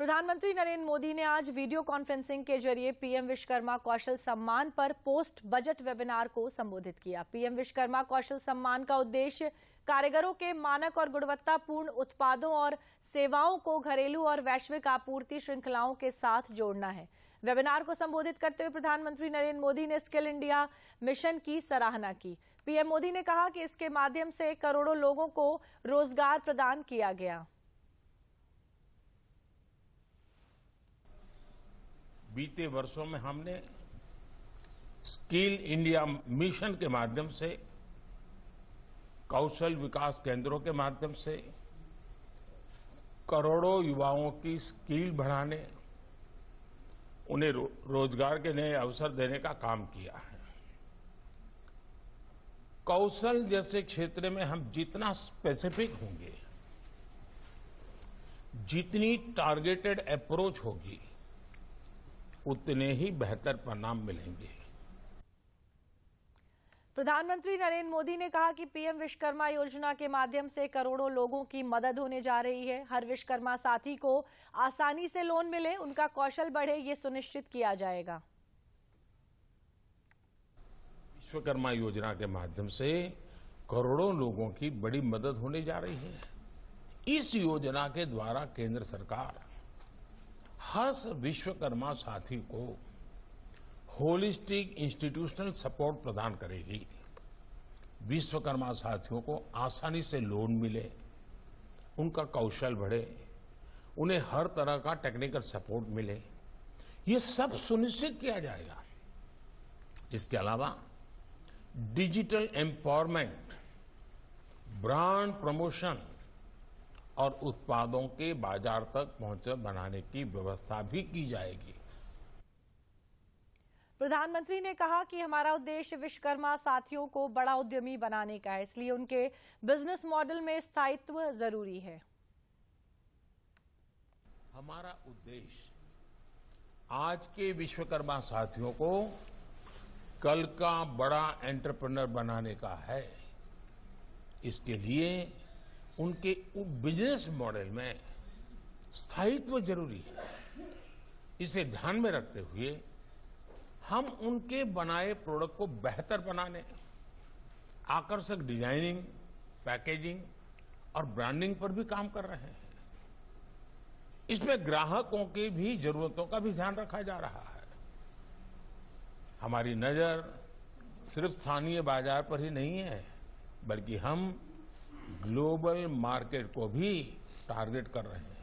प्रधानमंत्री नरेंद्र मोदी ने आज वीडियो कॉन्फ्रेंसिंग के जरिए पीएम विश्वकर्मा कौशल सम्मान पर पोस्ट बजट वेबिनार को संबोधित किया पीएम विश्वकर्मा कौशल सम्मान का उद्देश्य कारीगरों के मानक और गुणवत्तापूर्ण उत्पादों और सेवाओं को घरेलू और वैश्विक आपूर्ति श्रृंखलाओं के साथ जोड़ना है वेबिनार को संबोधित करते हुए प्रधानमंत्री नरेंद्र मोदी ने स्किल इंडिया मिशन की सराहना की पीएम मोदी ने कहा कि इसके माध्यम से करोड़ों लोगों को रोजगार प्रदान किया गया बीते वर्षों में हमने स्किल इंडिया मिशन के माध्यम से कौशल विकास केंद्रों के माध्यम से करोड़ों युवाओं की स्किल बढ़ाने उन्हें रो, रोजगार के नए अवसर देने का काम किया है कौशल जैसे क्षेत्र में हम जितना स्पेसिफिक होंगे जितनी टारगेटेड अप्रोच होगी उतने ही बेहतर परिणाम मिलेंगे प्रधानमंत्री नरेंद्र मोदी ने कहा कि पीएम विश्वकर्मा योजना के माध्यम से करोड़ों लोगों की मदद होने जा रही है हर विश्वकर्मा साथी को आसानी से लोन मिले उनका कौशल बढ़े ये सुनिश्चित किया जाएगा विश्वकर्मा योजना के माध्यम से करोड़ों लोगों की बड़ी मदद होने जा रही है इस योजना के द्वारा केंद्र सरकार हर विश्वकर्मा साथी को होलिस्टिक इंस्टीट्यूशनल सपोर्ट प्रदान करेगी विश्वकर्मा साथियों को आसानी से लोन मिले उनका कौशल बढ़े उन्हें हर तरह का टेक्निकल सपोर्ट मिले ये सब सुनिश्चित किया जाएगा इसके अलावा डिजिटल एम्पावरमेंट ब्रांड प्रमोशन और उत्पादों के बाजार तक पहुंच बनाने की व्यवस्था भी की जाएगी प्रधानमंत्री ने कहा कि हमारा उद्देश्य विश्वकर्मा साथियों को बड़ा उद्यमी बनाने का है इसलिए उनके बिजनेस मॉडल में स्थायित्व जरूरी है हमारा उद्देश्य आज के विश्वकर्मा साथियों को कल का बड़ा एंटरप्रेन्योर बनाने का है इसके लिए उनके बिजनेस मॉडल में स्थायित्व जरूरी है इसे ध्यान में रखते हुए हम उनके बनाए प्रोडक्ट को बेहतर बनाने आकर्षक डिजाइनिंग पैकेजिंग और ब्रांडिंग पर भी काम कर रहे हैं इसमें ग्राहकों की भी जरूरतों का भी ध्यान रखा जा रहा है हमारी नजर सिर्फ स्थानीय बाजार पर ही नहीं है बल्कि हम ग्लोबल मार्केट को भी टारगेट कर रहे हैं